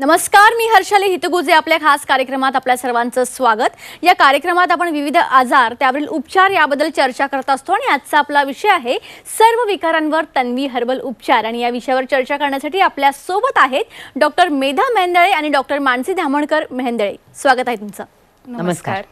नमस्कार मी हर्षाली हितगुजे आपल्या खास कार्यक्रमात आपल्या सर्वांचं स्वागत या कार्यक्रमात आपण विविध आजार त्यावरील उपचार याबद्दल चर्चा करत असतो आणि आजचा आपला विषय आहे सर्व विकारांवर तन्वी हर्बल उपचार आणि या विषयावर चर्चा करण्यासाठी आपल्या सोबत आहेत डॉक्टर मेधा मेहंदळे आणि डॉक्टर मानसी धामणकर मेहंदळे स्वागत आहे तुमचं नमस्कार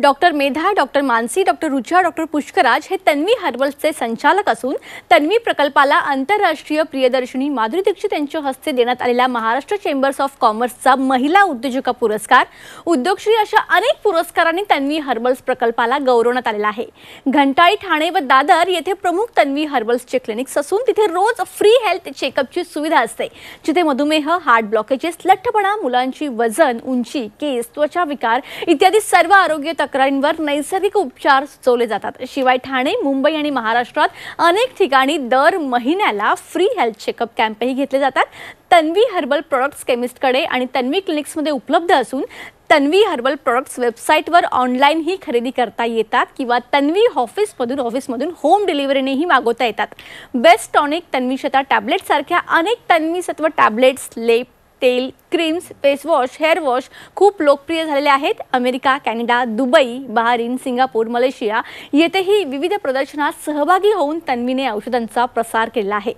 doctor Medha doctor Manasi doctor Rucha doctor Pushkaraj हे तन्वी हर्बल्सचे संचालक असून तन्वी प्रकल्पाला आंतरराष्ट्रीय प्रियदर्शिनी माधुरी दीक्षित यांच्या हस्ते देण्यात आलेला महाराष्ट्र चेंबर्स ऑफ कॉमर्सचा महिला उद्योजका पुरस्कार उद्योगश्री अशा अनेक पुरस्कारांनी तन्वी हर्बल्स प्रकल्पाला गौरवण्यात आलेला आहे घंटाळी ठाणे व दादर येथे प्रमुख तन्वी हर्बल्सचे क्लिनिक्स असून तिथे रोज फ्री हेल्थ चेकअपची सुविधा असते जिथे मधुमेह हार्ट ब्लॉकेजेस लठ्ठपणा मुलांची वजन उंची केस त्वचा विकार इत्यादी सर्व आरोग्य तक्रारींवर नैसर्गिक उपचार सुचवले जातात शिवाय ठाणे मुंबई आणि महाराष्ट्रात अनेक ठिकाणी दर महिन्याला फ्री हेल्थ चेकअप कॅम्पही घेतले जातात तन्वी हर्बल प्रोडक्ट्स केमिस्टकडे आणि तन्वी क्लिनिक्समध्ये उपलब्ध असून तन्वी हर्बल प्रोडक्ट्स वेबसाईटवर ऑनलाईनही खरेदी करता येतात किंवा तन्वी ऑफिसमधून ऑफिसमधून होम डिलिव्हरीनेही मागवता येतात बेस्ट टॉनिक तन्वी शता सारख्या अनेक तन्वी सत्व टॅबलेट्स लेप तेल क्रीम्स फेसवॉश हेअर वॉश खूप लोकप्रिय झालेले आहेत America Canada Dubai Bahrain Singapore Malaysia येथेही विविध प्रदर्शनात सहभागी होऊन तन्वीने औषधांचा प्रसार केला आहे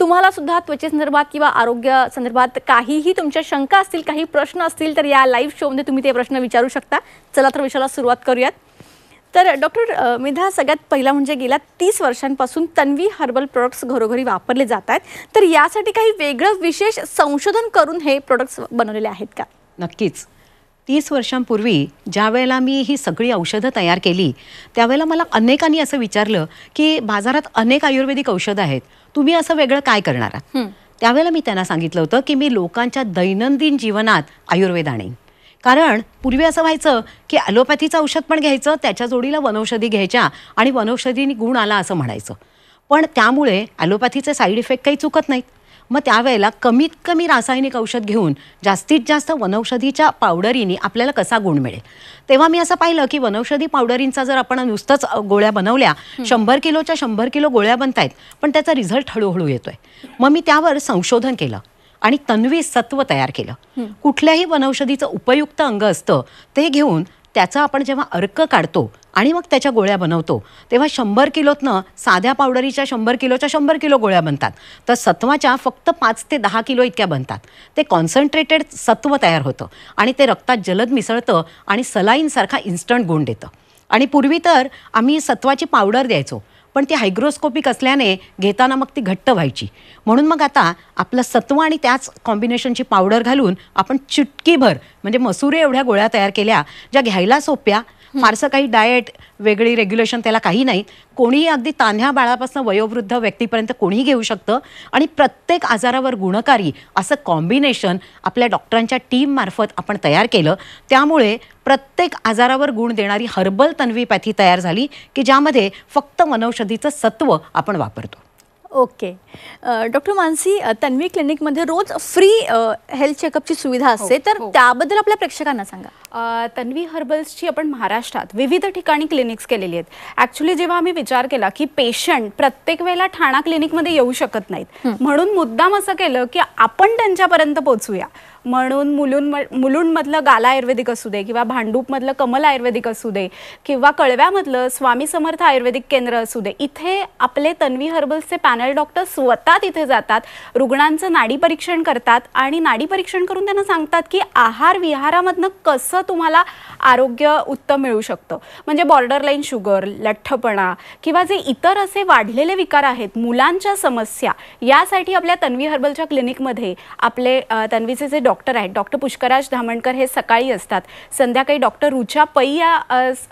तुम्हाला सुद्धा त्वचेसंदर्भात किंवा आरोग्य संदर्भात काहीही तुमच्या शंका असतील काही प्रश्न असतील तर या लाईव्ह शोमध्ये तुम्ही ते प्रश्न विचारू शकता चला तर विषयाला सुरुवात करूयात तर डॉक्टर मेधा सगळ्यात पहिला म्हणजे गेल्या तीस वर्षांपासून तन्वी हर्बल प्रोडक्ट्स घरोघरी वापरले जात आहेत तर यासाठी काही वेगळं विशेष संशोधन करून हे प्रोडक्ट्स बनवलेले आहेत का नक्कीच तीस वर्षांपूर्वी ज्यावेळेला मी ही सगळी औषधं तयार केली त्यावेळेला मला अनेकांनी असं विचारलं की बाजारात अनेक आयुर्वेदिक औषधं आहेत तुम्ही असं वेगळं काय करणार त्यावेळेला मी त्यांना सांगितलं होतं की मी लोकांच्या दैनंदिन जीवनात आयुर्वेद आणेन कारण पूर्वी असं व्हायचं की ॲलोपॅथीचं औषध पण घ्यायचं त्याच्या जोडीला वनौषधी घ्यायच्या आणि वनौषधीनी गुण आला असं म्हणायचं पण त्यामुळे ॲलोपॅथीचे साईड इफेक्ट काही चुकत नाहीत मग त्यावेळेला कमीत कमी रासायनिक औषध घेऊन जास्तीत जास्त वनौषधीच्या पावडरीने आपल्याला कसा गुण मिळेल तेव्हा मी असं पाहिलं की वनौषधी पावडरींचा जर आपण नुसतंच गोळ्या बनवल्या शंभर किलोच्या शंभर किलो गोळ्या बनतायत पण त्याचा रिझल्ट हळूहळू येतोय मग मी त्यावर संशोधन केलं आणि तन्वी सत्व तयार केलं कुठल्याही वनौषधीचं उपयुक्त अंग असतं ते घेऊन त्याचा आपण जेव्हा अर्क काढतो आणि मग त्याच्या गोळ्या बनवतो तेव्हा शंभर किलोतनं साध्या पावडरीच्या शंभर किलोच्या शंभर किलो गोळ्या बनतात तर सत्वाच्या फक्त पाच ते दहा किलो इतक्या बनतात ते कॉन्सन्ट्रेटेड सत्व तयार होतं आणि ते रक्तात जलद मिसळतं आणि सलाईनसारखा इन्स्टंट गुण देतं आणि पूर्वी तर आम्ही सत्वाची पावडर द्यायचो पण ती हायग्रोस्कोपिक असल्याने घेताना मग ती घट्ट व्हायची म्हणून मग आता आपलं सत्व आणि त्याच कॉम्बिनेशनची पावडर घालून आपण चिटकीभर म्हणजे मसुरे एवढ्या गोळ्या तयार केल्या ज्या घ्यायला सोप्या फारसं काही डाएट वेगळी रेग्युलेशन त्याला काही नाही कोणीही अगदी तान्ह्या बाळापासून वयोवृद्ध व्यक्तीपर्यंत कोणीही घेऊ शकतं आणि प्रत्येक आजारावर गुणकारी असं कॉम्बिनेशन आपल्या डॉक्टरांच्या टीममार्फत आपण तयार केलं त्यामुळे प्रत्येक आजारावर गुण देणारी हर्बल पॅथी तयार झाली की ज्यामध्ये फक्त वनौषधीचं सत्व आपण वापरतो ओके डॉक्टर मानसी तन्वी क्लिनिकमध्ये रोज फ्री हेल्थ चेकअपची सुविधा हो, असते तर हो. त्याबद्दल आपल्या प्रेक्षकांना सांगा तन्वी हर्बल्सची आपण महाराष्ट्रात विविध ठिकाणी क्लिनिक्स केलेली आहेत ॲक्च्युली जेव्हा आम्ही विचार केला की पेशंट प्रत्येक वेळेला ठाणा क्लिनिकमध्ये येऊ शकत नाहीत म्हणून मुद्दाम असं केलं की आपण त्यांच्यापर्यंत पोहोचूया म्हणून मुलुंड मुलुंडमधलं गाला आयुर्वेदिक असू दे किंवा भांडूपमधलं कमल आयुर्वेदिक असू दे किंवा कळव्यामधलं स्वामी समर्थ आयुर्वेदिक केंद्र असू दे इथे आपले तन्वी हर्बल्सचे पॅनल डॉक्टर स्वतः तिथे जातात रुग्णांचं नाडी परीक्षण करतात आणि नाडी परीक्षण करून त्यांना सांगतात की आहार विहारामधनं कसं तुम्हाला आरोग्य उत्तम मिळू शकतं म्हणजे लाईन शुगर लठ्ठपणा किंवा जे इतर असे वाढलेले विकार आहेत मुलांच्या समस्या यासाठी आपल्या तन्वी हर्बलच्या क्लिनिकमध्ये आपले तन्वीचे जे डॉक्टर आहेत डॉक्टर पुष्कराज धामणकर हे सकाळी असतात संध्याकाळी डॉक्टर रुचा पै या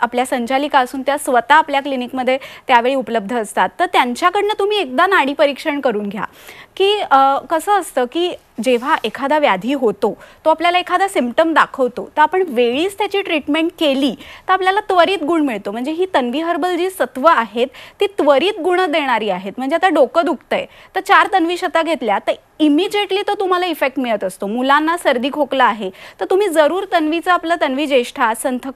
आपल्या संचालिका असून त्या स्वतः आपल्या क्लिनिकमध्ये त्यावेळी उपलब्ध असतात तर त्यांच्याकडनं तुम्ही एकदा नाडी परीक्षण करून घ्या की कसं असतं की जेव्हा एखादा व्याधी होतो तो आपल्याला एखादा सिमटम दाखवतो तर आपण वेळीच त्याची ट्रीटमेंट केली तर आपल्याला त्वरित गुण मिळतो म्हणजे ही तन्वी हर्बल जी सत्व आहेत ती त्वरित गुण देणारी आहेत म्हणजे आता डोकं दुखतंय तर चार तन्वी शता घेतल्या तर इमिजिएटली तो तुम्हाला इफेक्ट मिळत असतो मुलांना सर्दी खोकला आहे तर तुम्ही जरूर तन्वीचं आपलं तन्वी ज्येष्ठा संथ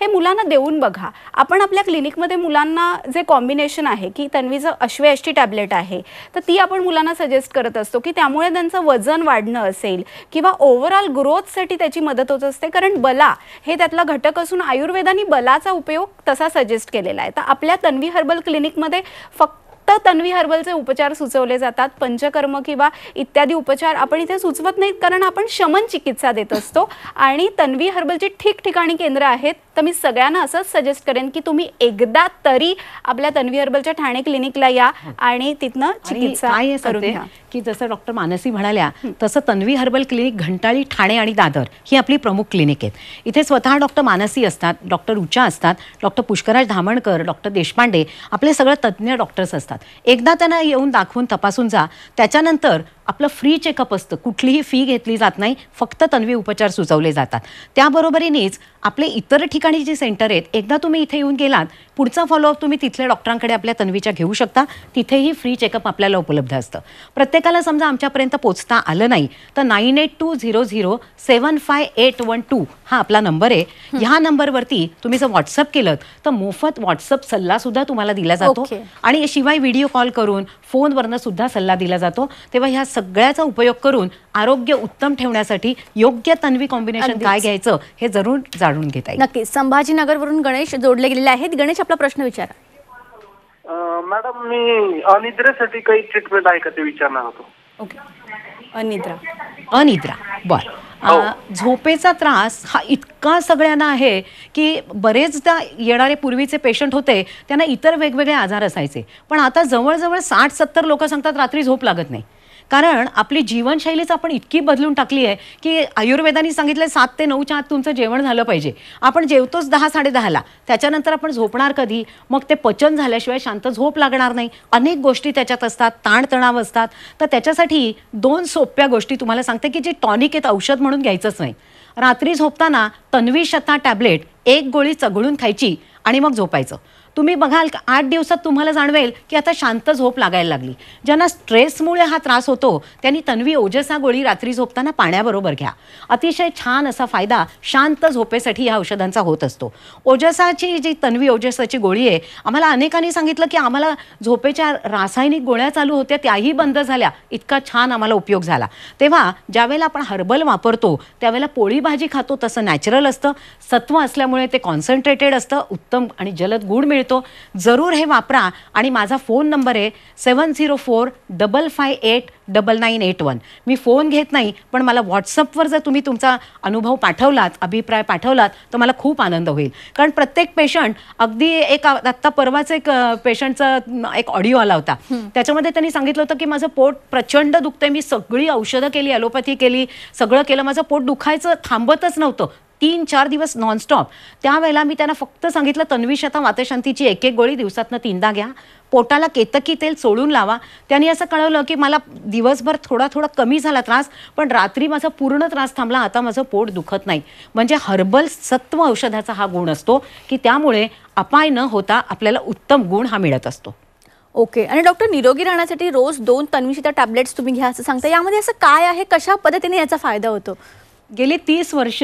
हे मुलांना देऊन बघा आपण आपल्या क्लिनिकमध्ये मुलांना जे कॉम्बिनेशन आहे की तन्वीचं अश्वयष्टी टॅबलेट आहे तर ती आपण मुलांना सजेस्ट करत असतो की त्यामुळे त्यांचं वजन वाढणं असेल किंवा ओव्हरऑल ग्रोथसाठी त्याची मदत होत असते कारण बला हे त्यातला घटक असून आयुर्वेदाने बलाचा उपयोग तसा सजेस्ट केलेला आहे तर आपल्या तन्वी हर्बल क्लिनिकमध्ये फक्त फक्त तन्वी हर्बलचे उपचार सुचवले जातात पंचकर्म किंवा इत्यादी उपचार आपण इथे सुचवत नाहीत कारण आपण शमन चिकित्सा देत असतो आणि तन्वी हर्बलची ठिकठिकाणी केंद्र आहेत तर मी सगळ्यांना असंच सजेस्ट करेन की तुम्ही एकदा तरी आपल्या तन्वी हर्बलच्या ठाणे क्लिनिकला या आणि तिथनं चिकित्सा की जसं डॉक्टर मानसी म्हणाल्या तसं तन्वी हर्बल क्लिनिक घंटाळी ठाणे आणि दादर ही आपली प्रमुख क्लिनिक आहेत इथे स्वतः डॉक्टर मानसी असतात डॉक्टर उचा असतात डॉक्टर पुष्कराज धामणकर डॉक्टर देशपांडे आपले सगळं तज्ज्ञ डॉक्टर्स असतात एकदा त्यांना येऊन दाखवून तपासून जा त्याच्यानंतर आपलं फ्री चेकअप असतं कुठलीही फी घेतली जात नाही फक्त तन्वी उपचार सुचवले जातात त्याबरोबरीनेच आपले इतर ठिकाणी जे सेंटर आहेत एकदा तुम्ही इथे येऊन गेलात पुढचा फॉलोअप तुम्ही तिथल्या डॉक्टरांकडे आपल्या तन्वीच्या घेऊ शकता तिथेही फ्री चेकअप आपल्याला उपलब्ध असतं प्रत्येकाला समजा आमच्यापर्यंत पोचता आलं नाही तर nine eight two zero zero seven five eight one two हा आपला नंबर आहे ह्या नंबरवरती तुम्ही जर व्हॉट्सअप केलं तर मोफत व्हॉट्सअप सल्ला सुद्धा तुम्हाला दिला जातो आणि शिवाय व्हिडिओ कॉल करून फोनवरनं सुद्धा सल्ला दिला जातो तेव्हा ह्या सगळ्याचा उपयोग करून आरोग्य उत्तम ठेवण्यासाठी योग्य तन्वी कॉम्बिनेशन काय घ्यायचं हे जरूर जाणून घेता येईल नक्की वरून गणेश जोडले गेलेले आहेत गणेश आपला प्रश्न विचारा मॅडम मी अनिद्रेसाठी काही ट्रीटमेंट आहे का ते विचारणार होतो ओके अनिद्रा अनिद्रा बर हो. झोपेचा त्रास हा इतका सगळ्यांना आहे की बरेचदा येणारे पूर्वीचे पेशंट होते त्यांना इतर वेगवेगळे आजार असायचे पण आता जवळजवळ साठ सत्तर लोक सांगतात रात्री झोप लागत नाही कारण आपली जीवनशैलीच आपण इतकी बदलून टाकली आहे की आयुर्वेदानी सांगितलं सात ते नऊच्या आत तुमचं जेवण झालं पाहिजे आपण जेवतोच दहा साडेदहाला त्याच्यानंतर आपण झोपणार कधी मग ते पचन झाल्याशिवाय शांत झोप लागणार नाही अनेक गोष्टी त्याच्यात असतात ताणतणाव असतात तर त्याच्यासाठी दोन सोप्या गोष्टी तुम्हाला सांगते की जे टॉनिक येत औषध म्हणून घ्यायचंच नाही रात्री झोपताना तन्वी शता टॅबलेट एक गोळी चघळून खायची आणि मग झोपायचं तुम्ही बघाल का आठ दिवसात तुम्हाला जाणवेल की आता शांत झोप लागायला लागली ज्यांना स्ट्रेसमुळे हा त्रास होतो त्यांनी तन्वी ओजसा गोळी रात्री झोपताना पाण्याबरोबर घ्या अतिशय छान असा फायदा शांत झोपेसाठी या औषधांचा होत असतो ओजसाची जी तन्वी ओजसाची गोळी आहे आम्हाला अनेकांनी सांगितलं की आम्हाला झोपेच्या रासायनिक गोळ्या चालू होत्या त्याही बंद झाल्या इतका छान आम्हाला उपयोग झाला तेव्हा ज्यावेळेला आपण हर्बल वापरतो त्यावेळेला पोळी भाजी खातो तसं नॅचरल असतं सत्व असल्यामुळे ते कॉन्सन्ट्रेटेड असतं उत्तम आणि जलद गुण मिळतं येतो जरूर हे वापरा आणि माझा फोन नंबर आहे seven zero four double five eight double nine eight one मी फोन घेत नाही पण मला व्हॉट्सअपवर जर तुम्ही तुमचा अनुभव पाठवलात अभिप्राय पाठवलात तर मला खूप आनंद होईल कारण प्रत्येक पेशंट अगदी एक आत्ता परवाच एक पेशंटचा एक ऑडिओ आला होता त्याच्यामध्ये त्यांनी सांगितलं होतं की माझं पोट प्रचंड दुखतंय मी सगळी औषधं केली ॲलोपॅथी केली सगळं केलं माझं पोट दुखायचं थांबतच नव्हतं तीन चार दिवस नॉनस्टॉप त्यावेळेला मी त्यांना फक्त सांगितलं तन्वीश आता वातशांतीची एक एक गोळी दिवसातनं तीनदा घ्या पोटाला केतकी तेल सोडून लावा त्यांनी असं कळवलं की मला दिवसभर थोडा थोडा कमी झाला त्रास पण रात्री माझा पूर्ण त्रास थांबला आता माझं पोट दुखत नाही म्हणजे हर्बल सत्व औषधाचा हा गुण असतो की त्यामुळे अपाय न होता आपल्याला उत्तम गुण हा मिळत असतो ओके आणि डॉक्टर निरोगी राहण्यासाठी रोज दोन तन्वीशीच्या टॅबलेट्स तुम्ही घ्या असं सांगता यामध्ये असं काय आहे कशा पद्धतीने याचा फायदा होतो गेली तीस वर्ष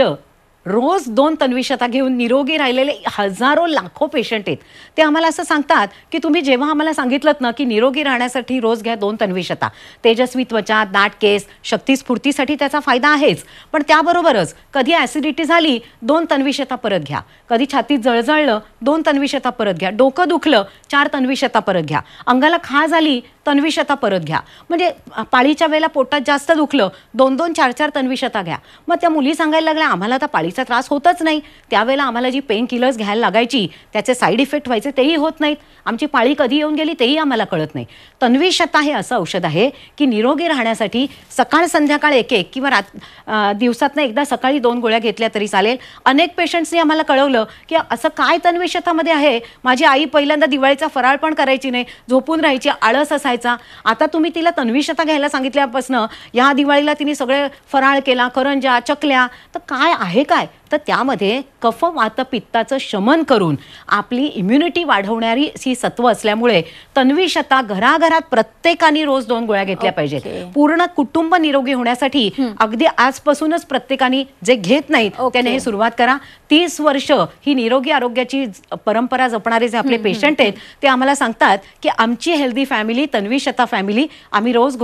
रोज दोन तन्विषता घेऊन निरोगी राहिलेले हजारो लाखो पेशंट आहेत ते आम्हाला असं सांगतात की तुम्ही जेव्हा आम्हाला सांगितलं ना की निरोगी राहण्यासाठी रोज घ्या दोन तन्विषता तेजस्वी त्वचा दाट केस शक्तीस्फूर्तीसाठी त्याचा फायदा आहेच पण त्याबरोबरच कधी ॲसिडिटी झाली दोन तन्विषता परत घ्या कधी छातीत जळजळलं दोन तन्विषता परत घ्या डोकं दुखलं चार तन्विषता परत घ्या अंगाला खा झाली तन्विषता परत घ्या म्हणजे पाळीच्या वेळेला पोटात जास्त दुखलं दोन दोन चार चार तन्विशता घ्या मग त्या मुली सांगायला लागल्या आम्हाला आता पाळीचा त्रास होतच नाही त्यावेळेला आम्हाला जी पेन किलर्स घ्यायला लागायची त्याचे साईड इफेक्ट व्हायचे तेही होत नाहीत आमची पाळी कधी येऊन गेली तेही आम्हाला कळत नाही तन्विशता हे असं औषध आहे की निरोगी राहण्यासाठी सकाळ संध्याकाळ एक एक किंवा रात दिवसातनं एकदा सकाळी दोन गोळ्या घेतल्या तरी चालेल अनेक पेशंट्सनी आम्हाला कळवलं की असं काय तन्विषतामध्ये आहे माझी आई पहिल्यांदा दिवाळीचा फराळ पण करायची नाही झोपून राहायची आळस असायची आता तुम्ही तिला तन्विशता घ्यायला सांगितल्यापासून या दिवाळीला तिने सगळे फराळ केला करंजा चकल्या तर काय आहे काय तर त्यामध्ये कफ वातपित्ताचं पित्ताचं शमन करून आपली इम्युनिटी वाढवणारी ही सत्व असल्यामुळे तन्विशता घराघरात प्रत्येकाने रोज दोन गोळ्या घेतल्या पाहिजेत पूर्ण कुटुंब निरोगी होण्यासाठी अगदी आजपासूनच प्रत्येकाने जे घेत नाहीत त्याने हे सुरुवात करा तीस वर्ष ही निरोगी आरोग्याची परंपरा जपणारे जे आपले पेशंट आहेत ते आम्हाला सांगतात की आमची हेल्दी फॅमिली तन्विशता फॅमिली आम्ही रोज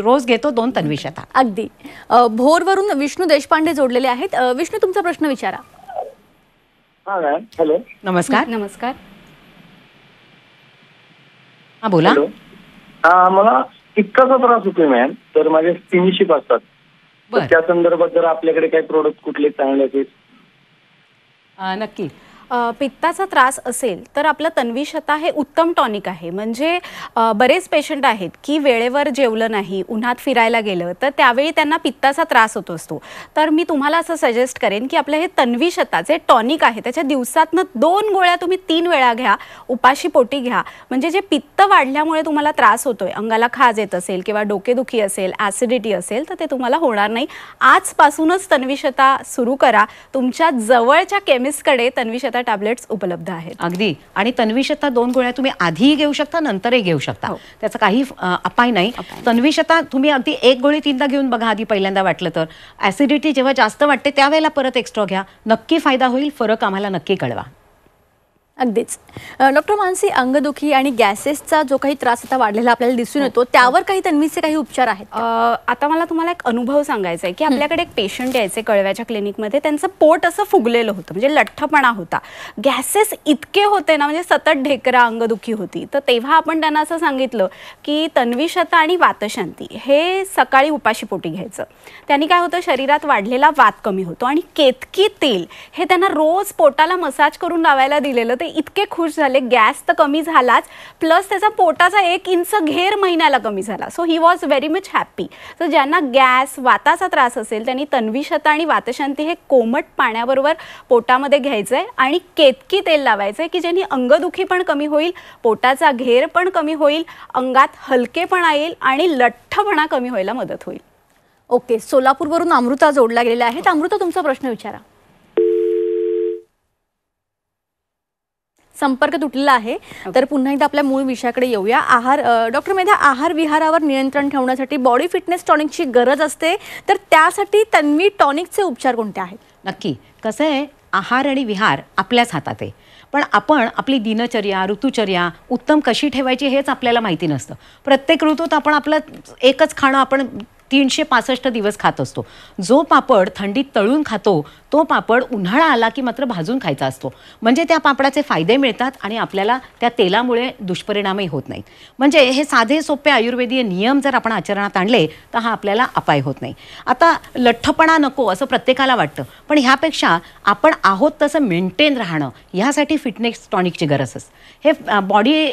रोज घेतो दोन तन्वीशता अगदी भोरवरून विष्णू देशपांडे जोडलेले आहेत विष्णू तुमचा प्रश्न विचारा हॅलो नमस्कार नमस्कार हा बोला मला इतकाचा त्रास होतोय मॅम तर माझे स्किनशिप असतात त्या संदर्भात जर आपल्याकडे काही प्रोडक्ट कुठले चांगले असेल नक्की पित्ताचा त्रास असेल तर आपलं तन्विशता हे उत्तम टॉनिक आहे म्हणजे बरेच पेशंट आहेत की वेळेवर जेवलं नाही उन्हात फिरायला गेलं तर त्यावेळी त्यांना पित्ताचा त्रास होत असतो तर मी तुम्हाला असं सजेस्ट करेन की आपलं हे तन्वीशता जे टॉनिक आहे त्याच्या दिवसातनं दोन गोळ्या तुम्ही तीन वेळा घ्या उपाशी पोटी घ्या म्हणजे जे पित्त वाढल्यामुळे तुम्हाला त्रास होतोय अंगाला खाज येत असेल किंवा डोकेदुखी असेल ॲसिडिटी असेल तर ते तुम्हाला होणार नाही आजपासूनच तन्वीशता सुरू करा तुमच्या जवळच्या केमिस्टकडे तन्विशता आता टॅबलेट्स उपलब्ध आहेत अगदी आणि तन्विशता दोन गोळ्या तुम्ही आधीही घेऊ शकता नंतरही घेऊ शकता हो. त्याचा काही अपाय नाही तन्विशता तुम्ही अगदी एक गोळी तीनदा घेऊन बघा आधी पहिल्यांदा वाटलं तर ऍसिडिटी जेव्हा जास्त वाटते त्यावेळेला परत एक्स्ट्रा घ्या नक्की फायदा होईल फरक आम्हाला नक्की कळवा अगदीच डॉक्टर मानसी अंगदुखी आणि गॅसेसचा जो काही त्रास आता वाढलेला आपल्याला दिसून येतो त्यावर काही तन्वीचे काही उपचार आहेत आता मला तुम्हाला एक अनुभव सांगायचा आहे की आपल्याकडे एक पेशंट यायचे कळव्याच्या क्लिनिकमध्ये त्यांचं पोट असं फुगलेलं होतं म्हणजे लठ्ठपणा होता गॅसेस इतके होते ना म्हणजे सतत ढेकरा अंगदुखी होती तर तेव्हा आपण त्यांना असं सांगितलं की तन्विशता आणि वातशांती हे सकाळी उपाशी पोटी घ्यायचं त्यांनी काय होतं शरीरात वाढलेला वात कमी होतो आणि केतकी तेल हे त्यांना रोज पोटाला मसाज करून लावायला दिलेलं ते ते इतके खुश झाले गॅस तर कमी झालाच प्लस त्याचा पोटाचा एक इंच घेर महिन्याला कमी झाला so he was very much happy तर ज्यांना गॅस वाताचा त्रास असेल त्यांनी तन्विशता आणि वातशांती हे कोमट पाण्याबरोबर पोटामध्ये घ्यायचं आणि केतकी तेल लावायचं आहे की ज्यांनी अंगदुखी पण कमी होईल पोटाचा घेर पण कमी होईल अंगात पण येईल आणि लठ्ठपणा कमी व्हायला मदत होईल ओके सोलापूरवरून अमृता जोडला गेलेला आहे तर अमृता तुमचा प्रश्न विचारा संपर्क तुटलेला आहे तर पुन्हा एकदा आपल्या मूळ विषयाकडे येऊया आहार डॉक्टर मेधा आहार विहारावर नियंत्रण ठेवण्यासाठी बॉडी फिटनेस टॉनिकची गरज असते तर त्यासाठी तन्वी टॉनिकचे उपचार कोणते आहेत नक्की कसं आहे आहार आणि विहार आपल्याच हातात आहे पण आपण आपली दिनचर्या ऋतुचर्या उत्तम कशी ठेवायची हेच आपल्याला माहिती नसतं प्रत्येक ऋतूत आपण आपलं एकच खाणं आपण तीनशे पासष्ट दिवस खात असतो जो पापड थंडीत तळून खातो तो पापड उन्हाळा आला की मात्र भाजून खायचा असतो म्हणजे त्या पापडाचे फायदे मिळतात आणि आपल्याला त्या तेलामुळे दुष्परिणामही होत नाहीत म्हणजे हे साधे सोपे आयुर्वेदीय नियम जर आपण आचरणात आणले तर हा आपल्याला अपाय होत नाही आता लठ्ठपणा नको असं प्रत्येकाला वाटतं पण ह्यापेक्षा आपण आहोत तसं मेंटेन राहणं ह्यासाठी फिटनेस टॉनिकची गरज असते हे बॉडी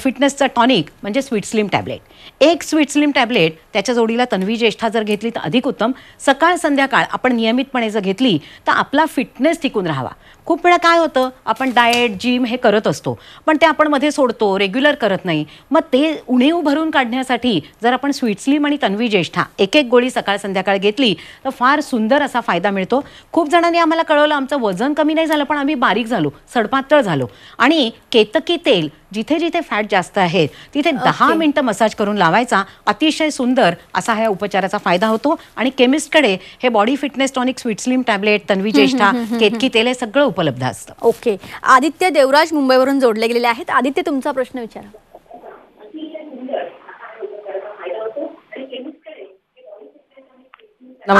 फिटनेसचा टॉनिक म्हणजे स्वीट स्लिम टॅबलेट एक स्वीट स्लिम टॅबलेट त्याच्या जोडीला तन्वी ज्येष्ठा जर घेतली तर अधिक उत्तम सकाळ संध्याकाळ आपण नियमितपणे जर घेतली तर आपला फिटनेस टिकून राहावा खूप वेळा काय होतं आपण डाएट जिम हे करत असतो पण ते आपण मध्ये सोडतो रेग्युलर करत नाही मग ते उणीव भरून काढण्यासाठी जर आपण स्वीटस्लिम आणि तन्वी ज्येष्ठा एक एक गोळी सकाळ संध्याकाळ घेतली तर फार सुंदर असा फायदा मिळतो खूप जणांनी आम्हाला कळवलं आमचं वजन कमी नाही झालं पण आम्ही बारीक झालो सडपातळ झालो आणि केतकी तेल जिथे जिथे फॅट जास्त आहेत तिथे दहा मिनटं मसाज करून लावायचा अतिशय सुंदर असा ह्या उपचाराचा फायदा होतो आणि केमिस्टकडे हे body fitness tonic sweet slim tablet Tanvi Jyeshtha Ketaki तेल हे सगळं उपलब्ध असतं ओके आदित्य देवराज मुंबईवरून जोडले गेलेले आहेत आदित्य तुमचा प्रश्न विचारा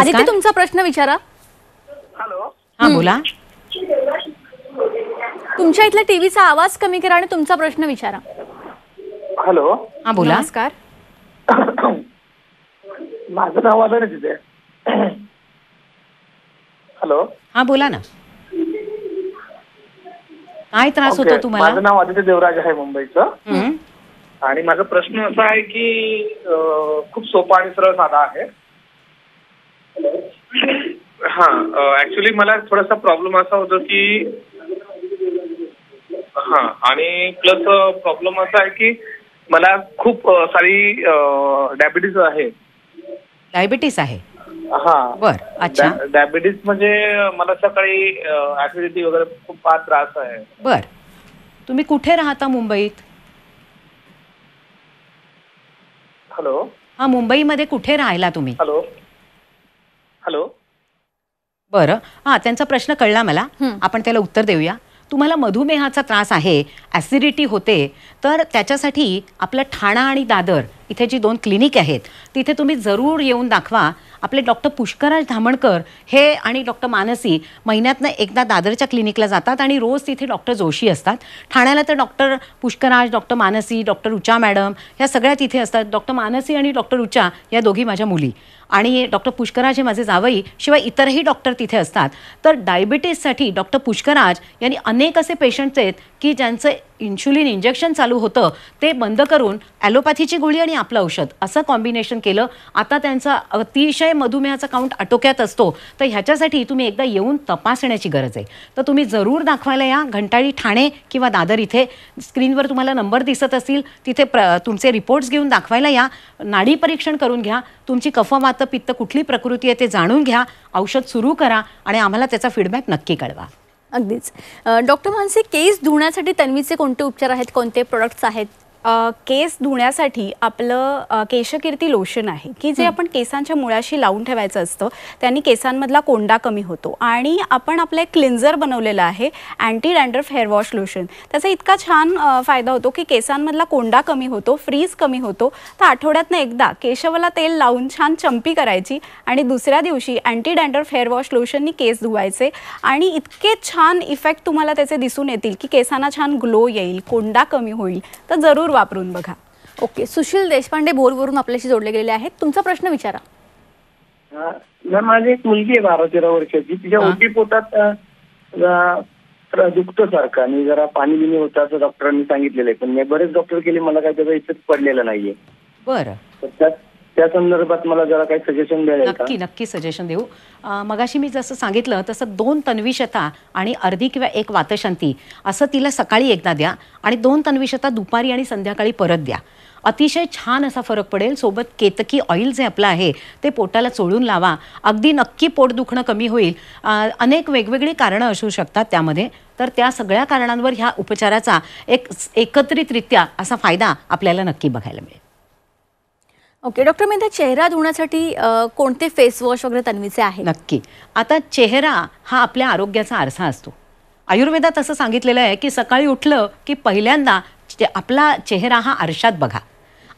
आदित्य तुमचा प्रश्न विचारा हॅलो हा बोला तुमच्या इथल्या टीव्हीचा आवाज कमी करा आणि तुमचा प्रश्न विचारा हॅलो हा बोला नमस्कार माझं नाव आलं ना तिथे हॅलो हा बोला ना काय त्रास होतो तुम्हाला माझं नाव आदित्य देवराज आहे मुंबईचं आणि माझा प्रश्न असा आहे की खूप सोपा आणि सरळ साधा आहे हा ऍक्च्युली मला थोडासा प्रॉब्लेम असा होतो की हा आणि प्लस प्रॉब्लेम असा आहे की मला खूप सारी डायबिटीज आहे डायबिटीस आहे बर अच्छा डायबिटीज म्हणजे मला सकाळी ऍसिडिटी वगैरे खूप फार त्रास आहे बर तुम्ही कुठे राहता मुंबईत हॅलो हा मुंबईमध्ये कुठे राहायला तुम्ही हॅलो हॅलो बरं हा त्यांचा प्रश्न कळला मला आपण त्याला उत्तर देऊया तुम्हाला मधुमेहाचा त्रास आहे ॲसिडिटी होते तर त्याच्यासाठी आपलं ठाणा आणि दादर इथे जी दोन क्लिनिक आहेत तिथे तुम्ही जरूर येऊन दाखवा आपले डॉक्टर पुष्कराज धामणकर हे आणि डॉक्टर मानसी महिन्यातनं एकदा दादरच्या क्लिनिकला जातात आणि रोज तिथे डॉक्टर जोशी असतात ठाण्याला तर doctor Pushkaraj doctor Manasi doctor Rucha madam ह्या सगळ्या तिथे असतात डॉक्टर मानसी आणि डॉक्टर उचा या दोघी माझ्या मुली आणि डॉक्टर पुष्कराज हे माझे जावई शिवाय इतरही डॉक्टर तिथे असतात तर डायबिटीजसाठी डॉक्टर पुष्कराज यांनी अनेक असे पेशंट्स आहेत की ज्यांचं इन्शुलिन इंजेक्शन चालू होतं ते बंद करून ॲलोपॅथीची गोळी आणि आपलं औषध असं कॉम्बिनेशन केलं आता त्यांचा अतिशय मधुमेहाचा काउंट आटोक्यात असतो तर ह्याच्यासाठी तुम्ही एकदा येऊन तपासण्याची गरज आहे तर तुम्ही जरूर दाखवायला या घंटाळी ठाणे किंवा दादर इथे स्क्रीनवर तुम्हाला नंबर दिसत असतील तिथे प्र तुमचे रिपोर्ट्स घेऊन दाखवायला या नाडी परीक्षण करून घ्या तुमची कफमात वातपित्त कुठली प्रकृती आहे ते जाणून घ्या औषध सुरू करा आणि आम्हाला त्याचा फीडबॅक नक्की कळवा अगदीच डॉक्टर मानसे केस धुण्यासाठी तन्वीचे कोणते उपचार आहेत कोणते प्रोडक्ट्स आहेत केस धुण्यासाठी आपलं केशकीर्ती लोशन आहे की जे आपण केसांच्या मुळाशी लावून ठेवायचं असतं त्यांनी केसांमधला कोंडा कमी होतो आणि आपण आपलं एक क्लिन्झर बनवलेलं आहे anti dandruff hair wash lotion त्याचा इतका छान फायदा होतो की केसांमधला कोंडा कमी होतो फ्रीज कमी होतो तर आठवड्यातनं एकदा केशवाला तेल लावून छान चंपी करायची आणि दुसऱ्या दिवशी अँटी डँड्रफ हेअर वॉश लोशननी केस धुवायचे आणि इतके छान इफेक्ट तुम्हाला त्याचे दिसून येतील की केसांना छान ग्लो येईल कोंडा कमी होईल तर जरूर वापरून बघा ओके सुशील देशपांडे भोरवरून आपल्याशी जोडले गेलेले आहेत तुमचा प्रश्न विचारा माझी एक मुलगी आहे बारा तेरा वर्षाची तिच्या ओटी पोटात दुखतं सारखं आणि जरा पाणी बिनी होतं असं डॉक्टरांनी सांगितलेलं आहे पण मी बरेच डॉक्टर केले मला काही त्याचा इफेक्ट पडलेला नाहीये बरं त्यात त्या संदर्भात मला जरा काही सजेशन द्यायला नक्की नक्की सजेशन देऊ मगाशी मी जसं सांगितलं तसं दोन तन्विशता आणि अर्धी किंवा एक वातशांती असं तिला सकाळी एकदा द्या आणि दोन तन्विशता दुपारी आणि संध्याकाळी परत द्या अतिशय छान असा फरक पडेल सोबत केतकी ऑइल जे आपलं आहे ते पोटाला चोळून लावा अगदी नक्की पोट दुखणं कमी होईल अनेक वेगवेगळी कारणं असू शकतात त्यामध्ये तर त्या सगळ्या कारणांवर ह्या उपचाराचा एक एकत्रितरित्या असा फायदा आपल्याला नक्की बघायला मिळेल ओके डॉक्टर मेहता चेहरा धुण्यासाठी कोणते फेस वॉश वगैरे तन्वीचे आहे नक्की आता चेहरा हा आपल्या आरोग्याचा आरसा असतो आयुर्वेदात असं सांगितलेलं आहे की सकाळी उठलं की पहिल्यांदा आपला चेहरा हा आरशात बघा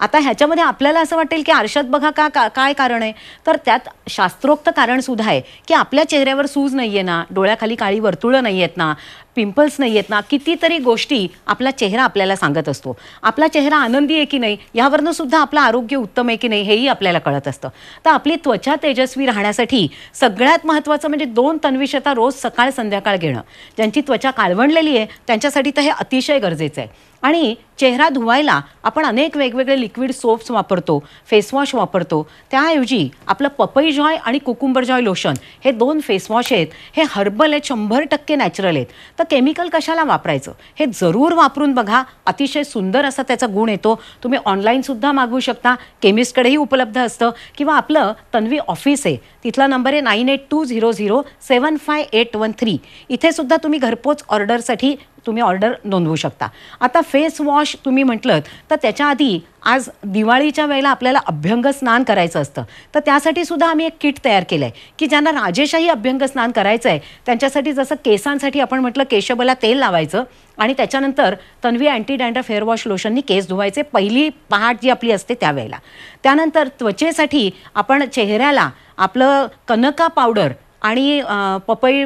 आता ह्याच्यामध्ये आपल्याला असं वाटेल की आरशात बघा का काय कारण आहे तर त्यात शास्त्रोक्त कारणसुद्धा आहे की आपल्या चेहऱ्यावर सूज नाही आहे ना डोळ्याखाली काळी वर्तुळं नाही आहेत ना पिंपल्स नाही आहेत ना कितीतरी गोष्टी आपला चेहरा आपल्याला सांगत असतो आपला चेहरा आनंदी आहे की नाही यावरनं सुद्धा आपलं आरोग्य उत्तम आहे की नाही हेही आपल्याला कळत असतं तर आपली त्वचा तेजस्वी राहण्यासाठी सगळ्यात महत्त्वाचं म्हणजे दोन तन्विषता रोज सकाळ संध्याकाळ घेणं ज्यांची त्वचा काळवणलेली आहे त्यांच्यासाठी तर हे अतिशय गरजेचं आहे आणि चेहरा धुवायला आपण अनेक वेगवेगळे लिक्विड सोप्स वापरतो फेसवॉश वापरतो त्याऐवजी आपलं पपई जॉय आणि कुकुंबर जॉय लोशन हे दोन फेसवॉश आहेत हे हर्बल आहेत शंभर टक्के नॅचरल आहेत तर केमिकल कशाला वापरायचं हे जरूर वापरून बघा अतिशय सुंदर असा त्याचा गुण येतो तुम्ही ऑनलाईनसुद्धा मागवू शकता केमिस्टकडेही उपलब्ध असतं किंवा आपलं तन्वी ऑफिस आहे तिथला नंबर आहे nine eight two zero zero seven five eight one three इथेसुद्धा तुम्ही घरपोच ऑर्डरसाठी तुम्ही ऑर्डर नोंदवू शकता आता फेस वॉश तुम्ही म्हटलं तर त्याच्या आधी आज दिवाळीच्या वेळेला आपल्याला अभ्यंग स्नान करायचं असतं तर त्यासाठी सुद्धा आम्ही एक किट तयार केलं आहे की ज्यांना राजेशाही अभ्यंग स्नान करायचं आहे त्यांच्यासाठी जसं केसांसाठी आपण म्हटलं केशबला तेल लावायचं आणि त्याच्यानंतर तन्वी अँटी डँड्रफ फेअरवॉश लोशननी केस धुवायचे पहिली पहाट जी आपली असते त्यावेळेला त्यानंतर त्वचेसाठी आपण चेहऱ्याला आपलं कनका पावडर आणि पपई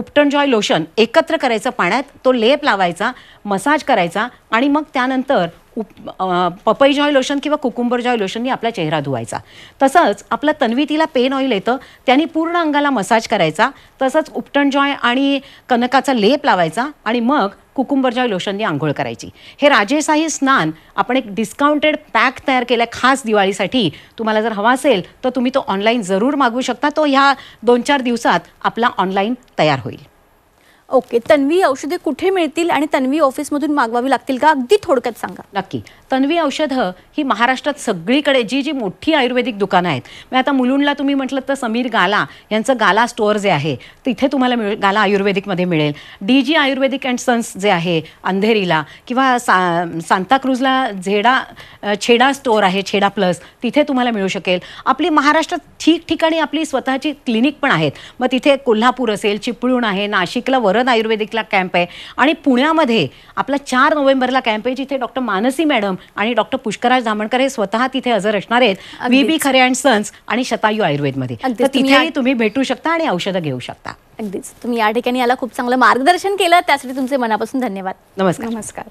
उपटण जॉय लोशन एकत्र करायचं पाण्यात तो लेप लावायचा मसाज करायचा आणि मग त्यानंतर उप पपई जॉय लोशन किंवा कुकुंबर जॉय लोशननी आपला चेहरा धुवायचा तसंच आपलं तन्वी पेन ऑइल येतं त्यांनी पूर्ण अंगाला मसाज करायचा तसंच उपटण जॉय आणि कनकाचा लेप लावायचा आणि मग कुकुंबरच्या लोशननी आंघोळ करायची हे राजेशाही स्नान आपण एक डिस्काउंटेड पॅक तयार केला खास दिवाळीसाठी तुम्हाला जर हवा असेल तर तुम्ही तो ऑनलाईन जरूर मागवू शकता तो ह्या दोन चार दिवसात आपला ऑनलाईन तयार होईल ओके तन्वी औषधे कुठे मिळतील आणि तन्वी ऑफिसमधून मागवावी लागतील का अगदी थोडक्यात सांगा नक्की तन्वी औषधं ही महाराष्ट्रात सगळीकडे जी जी मोठी आयुर्वेदिक दुकानं आहेत मग आता मुलुंडला तुम्ही म्हटलं तर समीर गाला यांचं गाला स्टोअर जे आहे तिथे तुम्हाला मिळ गाला आयुर्वेदिकमध्ये मिळेल D G Ayurvedic and sons जे आहे अंधेरीला किंवा सा सांताक्रुजला झेडा छेडा स्टोअर आहे छेडा प्लस तिथे तुम्हाला मिळू शकेल आपली महाराष्ट्रात ठिकठिकाणी आपली स्वतःची क्लिनिक पण आहेत मग तिथे कोल्हापूर असेल चिपळूण आहे नाशिकला वर आयुर्वेदिकला कॅम्प आहे आणि पुण्यामध्ये आपला चार नोव्हेंबरला कॅम्प आहे जिथे डॉक्टर मानसी मॅडम आणि डॉक्टर पुष्कराज धामणकर हे स्वतः तिथे हजर असणार आहेत बी खरे अँड सन्स आणि शतायू आयुर्वेदमध्ये तर तिथेही तुम्ही भेटू शकता आणि औषधं घेऊ शकता अगदीच तुम्ही या ठिकाणी याला खूप चांगलं मार्गदर्शन केलं त्यासाठी तुमचे मनापासून धन्यवाद नमस्कार नमस्कार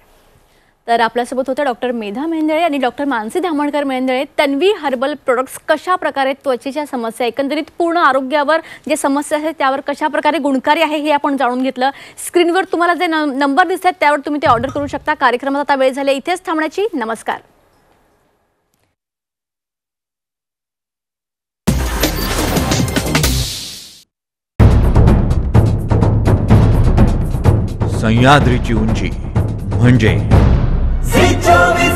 तर आपल्यासोबत होत्या डॉक्टर मेधा मेंदळे आणि doctor Manasi Dhamankar Mendale Tanvi herbal products कशा प्रकारे त्वचेच्या समस्या एकंदरीत पूर्ण आरोग्यावर जे समस्या आहेत त्यावर कशा प्रकारे गुणकारी आहे हे आपण जाणून घेतलं स्क्रीनवर तुम्हाला जे नंबर दिसत आहेत त्यावर तुम्ही ते ऑर्डर करू शकता कार्यक्रमात आता वेळ झाले इथेच थांबण्याची नमस्कार सह्याद्रीची उंची म्हणजे Jovi.